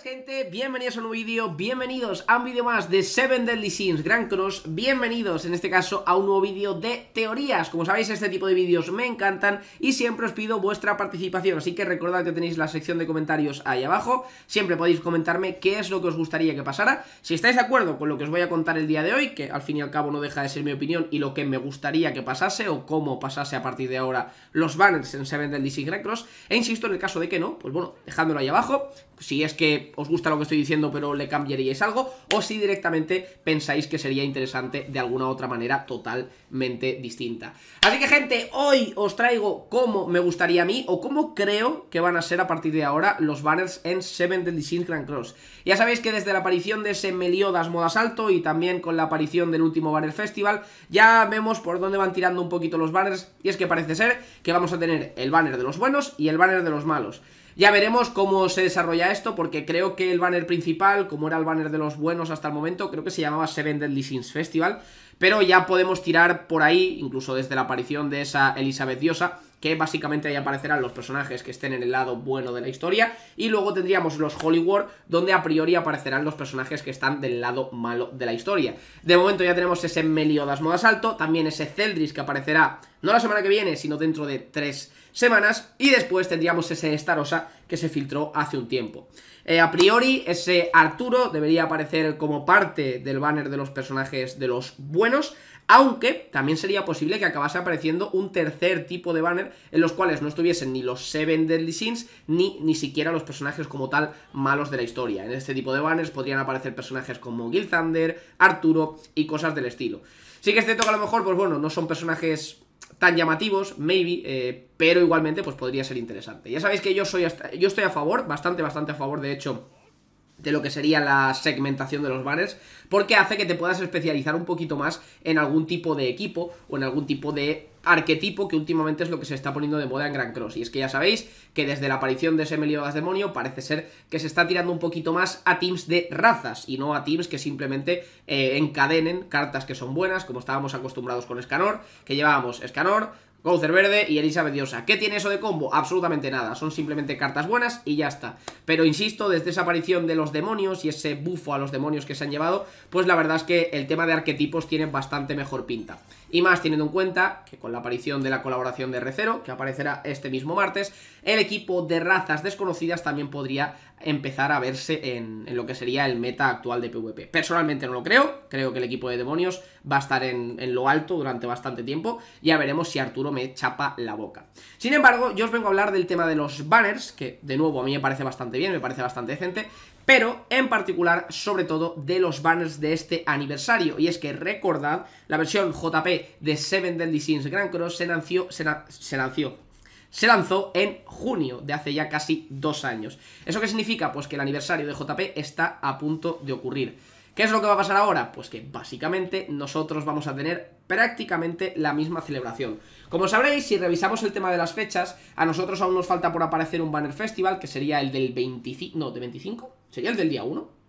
gente, bienvenidos a un nuevo vídeo, bienvenidos a un vídeo más de Seven Deadly Sins Grand Cross Bienvenidos en este caso a un nuevo vídeo de teorías Como sabéis este tipo de vídeos me encantan y siempre os pido vuestra participación Así que recordad que tenéis la sección de comentarios ahí abajo Siempre podéis comentarme qué es lo que os gustaría que pasara Si estáis de acuerdo con lo que os voy a contar el día de hoy Que al fin y al cabo no deja de ser mi opinión y lo que me gustaría que pasase O cómo pasase a partir de ahora los banners en Seven Deadly Sins Grand Cross E insisto en el caso de que no, pues bueno, dejándolo ahí abajo Si es que os gusta lo que estoy diciendo pero le cambiaríais algo, o si directamente pensáis que sería interesante de alguna otra manera totalmente distinta. Así que gente, hoy os traigo cómo me gustaría a mí o cómo creo que van a ser a partir de ahora los banners en Seven Deadly Sins Grand Cross. Ya sabéis que desde la aparición de ese Meliodas Modas Alto y también con la aparición del último Banner Festival, ya vemos por dónde van tirando un poquito los banners y es que parece ser que vamos a tener el banner de los buenos y el banner de los malos. Ya veremos cómo se desarrolla esto, porque creo que el banner principal, como era el banner de los buenos hasta el momento, creo que se llamaba Seven Deadly Sins Festival, pero ya podemos tirar por ahí, incluso desde la aparición de esa Elizabeth Diosa, que básicamente ahí aparecerán los personajes que estén en el lado bueno de la historia, y luego tendríamos los Hollywood donde a priori aparecerán los personajes que están del lado malo de la historia. De momento ya tenemos ese Meliodas Modas Alto, también ese Celdris que aparecerá no la semana que viene, sino dentro de tres semanas, y después tendríamos ese Starosa que se filtró hace un tiempo. Eh, a priori, ese Arturo debería aparecer como parte del banner de los personajes de los buenos, aunque también sería posible que acabase apareciendo un tercer tipo de banner en los cuales no estuviesen ni los Seven Deadly Sins ni ni siquiera los personajes como tal malos de la historia. En este tipo de banners podrían aparecer personajes como thunder Arturo y cosas del estilo. Sí que este toca a lo mejor, pues bueno, no son personajes tan llamativos, maybe, eh, pero igualmente pues podría ser interesante. Ya sabéis que yo, soy yo estoy a favor, bastante, bastante a favor, de hecho de lo que sería la segmentación de los banners, porque hace que te puedas especializar un poquito más en algún tipo de equipo o en algún tipo de arquetipo que últimamente es lo que se está poniendo de moda en Gran Cross. Y es que ya sabéis que desde la aparición de ese Meliodas Demonio parece ser que se está tirando un poquito más a teams de razas y no a teams que simplemente eh, encadenen cartas que son buenas, como estábamos acostumbrados con Escanor, que llevábamos Escanor, Gouzer verde y Elizabeth Diosa. ¿Qué tiene eso de combo? Absolutamente nada, son simplemente cartas buenas y ya está. Pero insisto, desde esa aparición de los demonios y ese bufo a los demonios que se han llevado, pues la verdad es que el tema de arquetipos tiene bastante mejor pinta. Y más teniendo en cuenta que con la aparición de la colaboración de Recero, que aparecerá este mismo martes, el equipo de razas desconocidas también podría empezar a verse en, lo que sería el meta actual de PvP. Personalmente no lo creo, creo que el equipo de demonios va a estar en lo alto durante bastante tiempo, ya veremos si Arturo me chapa la boca. Sin embargo, yo os vengo a hablar del tema de los banners, que de nuevo a mí me parece bastante bien, me parece bastante decente, pero en particular, sobre todo, de los banners de este aniversario. Y es que recordad, la versión JP de Seven Deadly Sins Grand Cross se lanzó, se lanzó en junio de hace ya casi dos años. ¿Eso qué significa? Pues que el aniversario de JP está a punto de ocurrir. ¿Qué es lo que va a pasar ahora? Pues que básicamente nosotros vamos a tener prácticamente la misma celebración. Como sabréis, si revisamos el tema de las fechas, a nosotros aún nos falta por aparecer un Banner Festival, que sería el del 25... No, ¿de 25? ¿Sería el del día 1?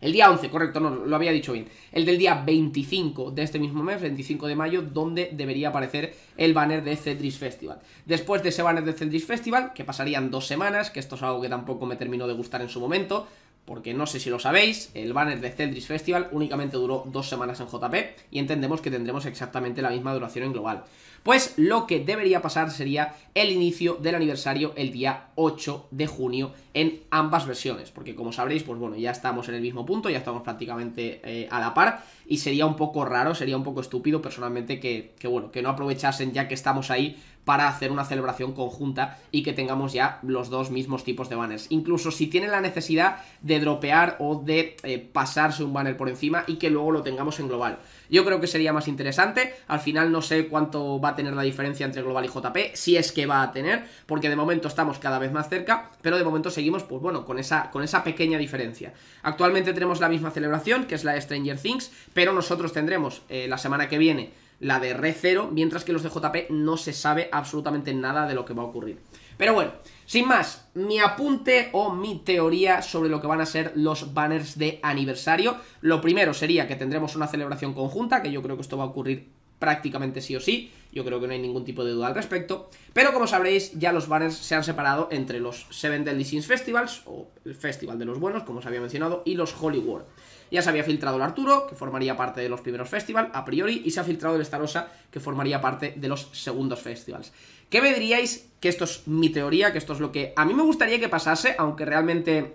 El día 11, correcto, no, lo había dicho bien. El del día 25 de este mismo mes, 25 de mayo, donde debería aparecer el banner de Cetris Festival. Después de ese banner de Cetris Festival, que pasarían dos semanas, que esto es algo que tampoco me terminó de gustar en su momento, porque no sé si lo sabéis, el banner de Celdris Festival únicamente duró dos semanas en JP y entendemos que tendremos exactamente la misma duración en global. Pues lo que debería pasar sería el inicio del aniversario el día 8 de junio en ambas versiones, porque como sabréis, pues bueno, ya estamos en el mismo punto, ya estamos prácticamente eh, a la par y sería un poco raro, sería un poco estúpido personalmente que, bueno, que no aprovechasen ya que estamos ahí para hacer una celebración conjunta y que tengamos ya los dos mismos tipos de banners. Incluso si tienen la necesidad de dropear o de eh, pasarse un banner por encima y que luego lo tengamos en global. Yo creo que sería más interesante, al final no sé cuánto va a tener la diferencia entre global y JP, si es que va a tener, porque de momento estamos cada vez más cerca, pero de momento seguimos, pues bueno, con esa, con esa pequeña diferencia. Actualmente tenemos la misma celebración, que es la de Stranger Things, pero nosotros tendremos eh, la semana que viene la de R 0, mientras que los de JP no se sabe absolutamente nada de lo que va a ocurrir. Pero bueno, sin más, mi apunte o mi teoría sobre lo que van a ser los banners de aniversario. Lo primero sería que tendremos una celebración conjunta, que yo creo que esto va a ocurrir prácticamente sí o sí. Yo creo que no hay ningún tipo de duda al respecto. Pero como sabréis, ya los banners se han separado entre los Seven Deadly Sins Festivals, o el Festival de los Buenos, como os había mencionado, y los Holy War. Ya se había filtrado el Arturo, que formaría parte de los primeros festivals, a priori, y se ha filtrado el Starosa, que formaría parte de los segundos festivals. ¿Qué me diríais? Que esto es mi teoría, que esto es lo que a mí me gustaría que pasase, aunque realmente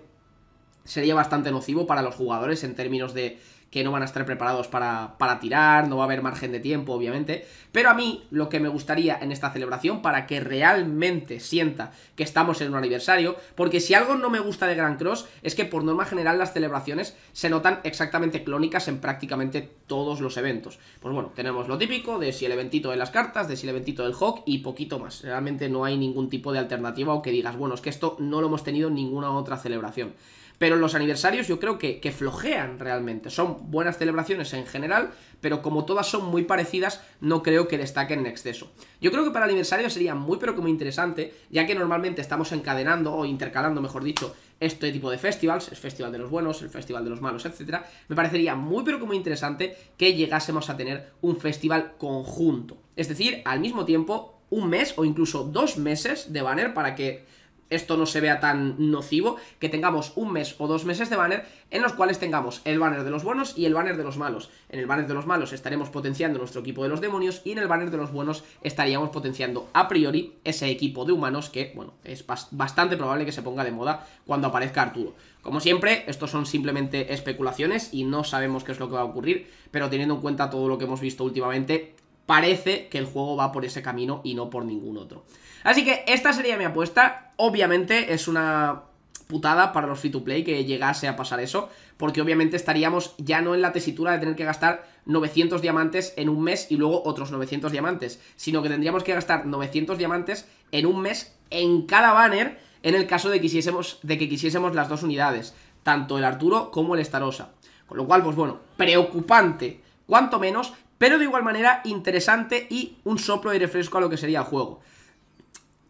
sería bastante nocivo para los jugadores en términos de que no van a estar preparados para, tirar, no va a haber margen de tiempo, obviamente. Pero a mí lo que me gustaría en esta celebración, para que realmente sienta que estamos en un aniversario, porque si algo no me gusta de Grand Cross es que por norma general las celebraciones se notan exactamente clónicas en prácticamente todos los eventos. Pues bueno, tenemos lo típico de si el eventito de las cartas, de si el eventito del Hawk y poquito más. Realmente no hay ningún tipo de alternativa o que digas, bueno, es que esto no lo hemos tenido en ninguna otra celebración pero los aniversarios yo creo que, que, flojean realmente, son buenas celebraciones en general, pero como todas son muy parecidas, no creo que destaquen en exceso. Yo creo que para el aniversario sería muy pero que muy interesante, ya que normalmente estamos encadenando o intercalando, mejor dicho, este tipo de festivals, el festival de los buenos, el festival de los malos, etcétera, me parecería muy pero que muy interesante que llegásemos a tener un festival conjunto. Es decir, al mismo tiempo, un mes o incluso dos meses de banner para que esto no se vea tan nocivo, que tengamos un mes o dos meses de banner en los cuales tengamos el banner de los buenos y el banner de los malos. En el banner de los malos estaremos potenciando nuestro equipo de los demonios y en el banner de los buenos estaríamos potenciando a priori ese equipo de humanos que, bueno, es bastante probable que se ponga de moda cuando aparezca Arturo. Como siempre, estos son simplemente especulaciones y no sabemos qué es lo que va a ocurrir, pero teniendo en cuenta todo lo que hemos visto últimamente, parece que el juego va por ese camino y no por ningún otro. Así que esta sería mi apuesta, obviamente es una putada para los free to play que llegase a pasar eso, porque obviamente estaríamos ya no en la tesitura de tener que gastar 900 diamantes en un mes y luego otros 900 diamantes, sino que tendríamos que gastar 900 diamantes en un mes en cada banner en el caso de, quisiésemos, de que quisiésemos las dos unidades, tanto el Arturo como el Starosa. Con lo cual, pues bueno, preocupante, cuanto menos, pero de igual manera interesante y un soplo de refresco a lo que sería el juego.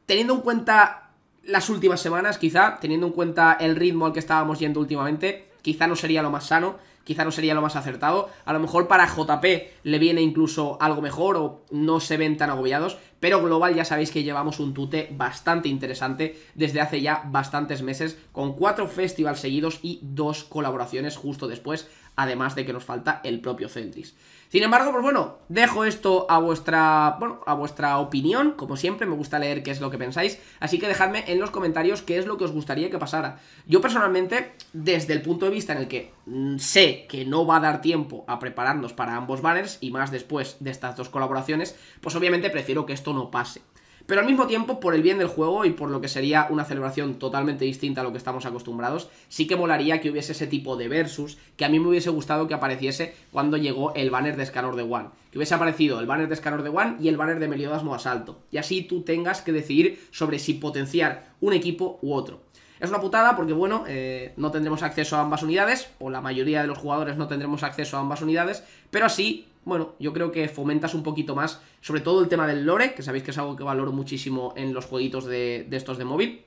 Teniendo en cuenta las últimas semanas, quizá, teniendo en cuenta el ritmo al que estábamos yendo últimamente, quizá no sería lo más sano, quizá no sería lo más acertado. A lo mejor para JP le viene incluso algo mejor o no se ven tan agobiados, pero global ya sabéis que llevamos un tute bastante interesante desde hace ya bastantes meses, con cuatro festivals seguidos y dos colaboraciones justo después además de que nos falta el propio Celtis. Sin embargo, pues bueno, dejo esto a vuestra, bueno, a vuestra opinión, como siempre, me gusta leer qué es lo que pensáis, así que dejadme en los comentarios qué es lo que os gustaría que pasara. Yo personalmente, desde el punto de vista en el que mm, sé que no va a dar tiempo a prepararnos para ambos banners, y más después de estas dos colaboraciones, pues obviamente prefiero que esto no pase. Pero al mismo tiempo, por el bien del juego y por lo que sería una celebración totalmente distinta a lo que estamos acostumbrados, sí que molaría que hubiese ese tipo de versus que a mí me hubiese gustado que apareciese cuando llegó el banner de Scanor de One. Que hubiese aparecido el banner de Scanor de One y el banner de Meliodas Asalto. Y así tú tengas que decidir sobre si potenciar un equipo u otro. Es una putada porque, bueno, eh, no tendremos acceso a ambas unidades, o la mayoría de los jugadores no tendremos acceso a ambas unidades, pero así, bueno, yo creo que fomentas un poquito más, sobre todo el tema del lore, que sabéis que es algo que valoro muchísimo en los jueguitos de estos de móvil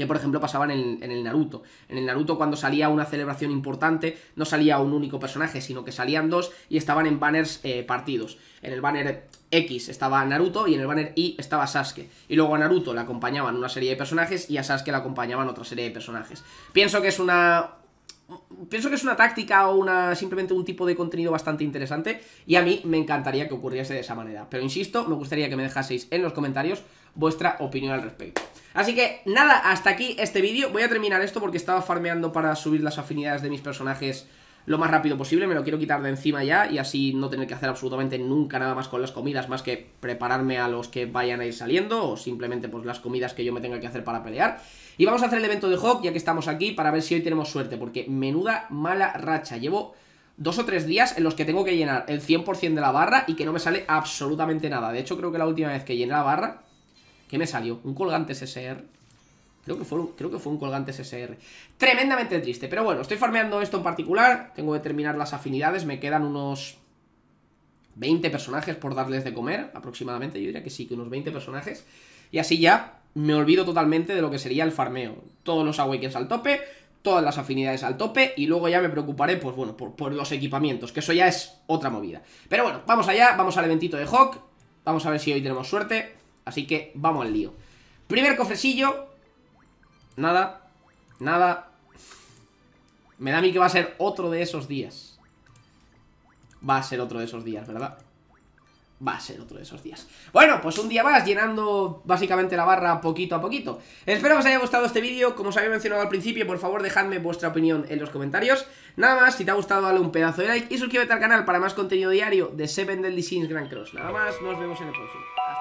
que por ejemplo pasaban en, el Naruto. En el Naruto cuando salía una celebración importante no salía un único personaje, sino que salían dos y estaban en banners eh, partidos. En el banner X estaba Naruto y en el banner Y estaba Sasuke. Y luego a Naruto le acompañaban una serie de personajes y a Sasuke le acompañaban otra serie de personajes. Pienso que es una, pienso que es una táctica o una simplemente un tipo de contenido bastante interesante y a mí me encantaría que ocurriese de esa manera. Pero insisto, me gustaría que me dejaseis en los comentarios vuestra opinión al respecto. Así que nada, hasta aquí este vídeo. Voy a terminar esto porque estaba farmeando para subir las afinidades de mis personajes lo más rápido posible, me lo quiero quitar de encima ya y así no tener que hacer absolutamente nunca nada más con las comidas, más que prepararme a los que vayan a ir saliendo o simplemente pues las comidas que yo me tenga que hacer para pelear. Y vamos a hacer el evento de Hawk ya que estamos aquí para ver si hoy tenemos suerte, porque menuda mala racha, llevo dos o tres días en los que tengo que llenar el 100% de la barra y que no me sale absolutamente nada, de hecho creo que la última vez que llené la barra ¿Qué me salió? Un colgante SSR. Creo que, fue, creo que fue un colgante SSR. Tremendamente triste. Pero bueno, estoy farmeando esto en particular. Tengo que terminar las afinidades. Me quedan unos 20 personajes por darles de comer, aproximadamente. Yo diría que sí, que unos 20 personajes. Y así ya me olvido totalmente de lo que sería el farmeo. Todos los awakens al tope, todas las afinidades al tope y luego ya me preocuparé, pues bueno, por, por, los equipamientos, que eso ya es otra movida. Pero bueno, vamos allá, vamos al eventito de Hawk, vamos a ver si hoy tenemos suerte. Así que vamos al lío. Primer cofrecillo. Nada. Nada. Me da a mí que va a ser otro de esos días. Va a ser otro de esos días, ¿verdad? va a ser otro de esos días. Bueno, pues un día más, llenando básicamente la barra poquito a poquito. Espero que os haya gustado este vídeo, como os había mencionado al principio, por favor dejadme vuestra opinión en los comentarios. Nada más, si te ha gustado dale un pedazo de like y suscríbete al canal para más contenido diario de Seven Deadly Sins Grand Cross. Nada más, nos vemos en el próximo. Hasta